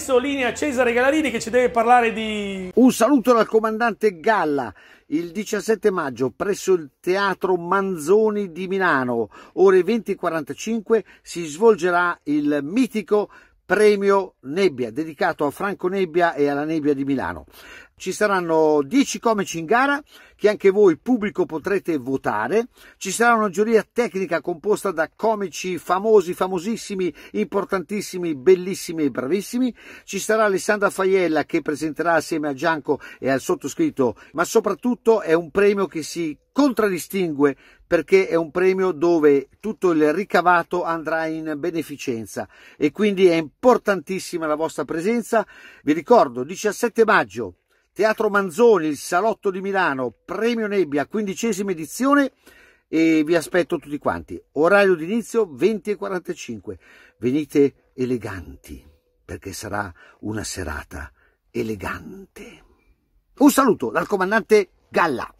adesso linea Cesare Galarini che ci deve parlare di... Un saluto dal comandante Galla. Il 17 maggio presso il Teatro Manzoni di Milano, ore 20.45, si svolgerà il mitico Premio Nebbia, dedicato a Franco Nebbia e alla Nebbia di Milano ci saranno 10 comici in gara che anche voi pubblico potrete votare, ci sarà una giuria tecnica composta da comici famosi, famosissimi, importantissimi, bellissimi e bravissimi, ci sarà Alessandra Faiella che presenterà assieme a Gianco e al sottoscritto, ma soprattutto è un premio che si contraddistingue perché è un premio dove tutto il ricavato andrà in beneficenza e quindi è importantissima la vostra presenza. Vi ricordo 17 maggio Teatro Manzoni, il Salotto di Milano, Premio Nebbia, quindicesima edizione e vi aspetto tutti quanti. Orario d'inizio 20.45. Venite eleganti perché sarà una serata elegante. Un saluto dal comandante Galla.